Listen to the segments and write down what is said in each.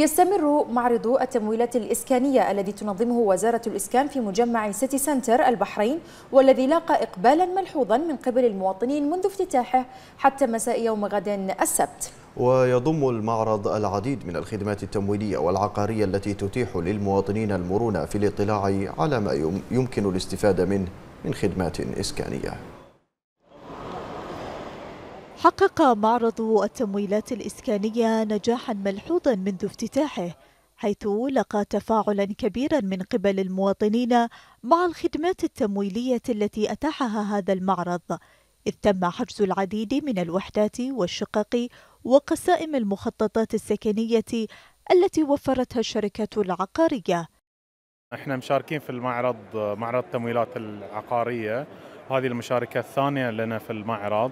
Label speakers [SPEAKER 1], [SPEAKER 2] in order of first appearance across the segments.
[SPEAKER 1] يستمر معرض التمويلات الإسكانية الذي تنظمه وزارة الإسكان في مجمع سيتي
[SPEAKER 2] سنتر البحرين والذي لاقى إقبالا ملحوظا من قبل المواطنين منذ افتتاحه حتى مساء يوم غد السبت
[SPEAKER 1] ويضم المعرض العديد من الخدمات التمويلية والعقارية التي تتيح للمواطنين المرونة في الاطلاع على ما يمكن الاستفادة منه من خدمات إسكانية
[SPEAKER 2] حقق معرض التمويلات الإسكانية نجاحا ملحوظا منذ افتتاحه حيث لقى تفاعلا كبيرا من قبل المواطنين مع الخدمات التمويلية التي أتاحها هذا المعرض إذ تم حجز العديد من الوحدات والشقق وقسائم المخططات السكنية التي وفرتها الشركة العقارية
[SPEAKER 3] احنا مشاركين في المعرض معرض التمويلات العقارية هذه المشاركة الثانية لنا في المعرض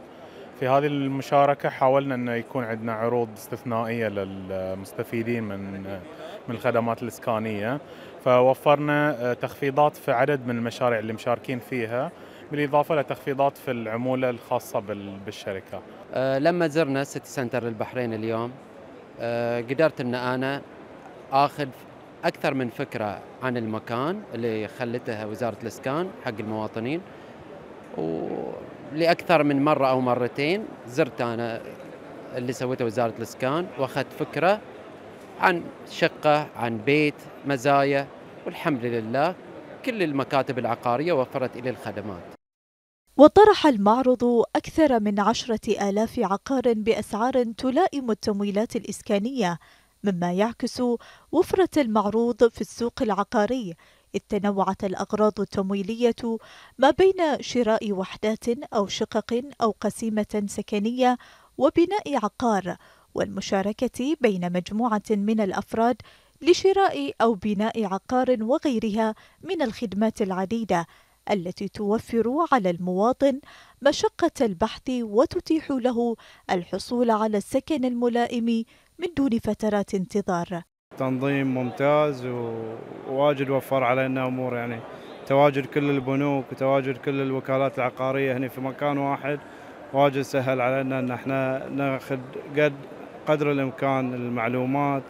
[SPEAKER 3] في هذه المشاركة حاولنا أن يكون عندنا عروض استثنائية للمستفيدين من من الخدمات الإسكانية فوفرنا آه، تخفيضات في عدد من المشاريع اللي مشاركين فيها بالإضافة لتخفيضات في العمولة الخاصة بالشركة
[SPEAKER 4] أه لما زرنا سيتي سنتر البحرين اليوم أه قدرت أن أنا أخذ أكثر من فكرة عن المكان اللي خلتها وزارة الإسكان حق المواطنين و لأكثر من مرة أو مرتين زرت أنا اللي سويته وزارة الإسكان وأخذت فكرة عن شقة عن بيت مزايا والحمد لله كل المكاتب العقارية وفرت إلي الخدمات
[SPEAKER 2] وطرح المعرض أكثر من عشرة آلاف عقار بأسعار تلائم التمويلات الإسكانية مما يعكس وفرة المعروض في السوق العقاري إذ تنوعت الأغراض التمويلية ما بين شراء وحدات أو شقق أو قسيمة سكنية وبناء عقار والمشاركة بين مجموعة من الأفراد لشراء أو بناء عقار وغيرها من الخدمات العديدة التي توفر على المواطن مشقة البحث وتتيح له الحصول على السكن الملائم من دون فترات انتظار
[SPEAKER 1] تنظيم ممتاز وواجد وفر علينا امور يعني تواجد كل البنوك وتواجد كل الوكالات العقاريه هنا في مكان واحد واجد سهل علينا ان احنا ناخذ قد قدر الامكان المعلومات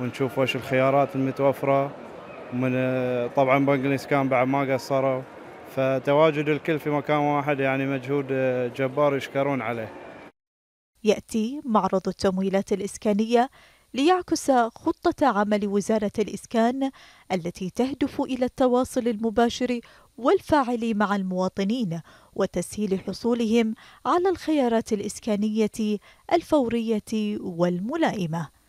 [SPEAKER 1] ونشوف وش الخيارات المتوفره من طبعا بنك الاسكان بعد ما قصروا فتواجد الكل في مكان واحد يعني مجهود جبار يشكرون عليه.
[SPEAKER 2] ياتي معرض التمويلات الاسكانيه ليعكس خطة عمل وزارة الإسكان التي تهدف إلى التواصل المباشر والفاعل مع المواطنين وتسهيل حصولهم على الخيارات الإسكانية الفورية والملائمة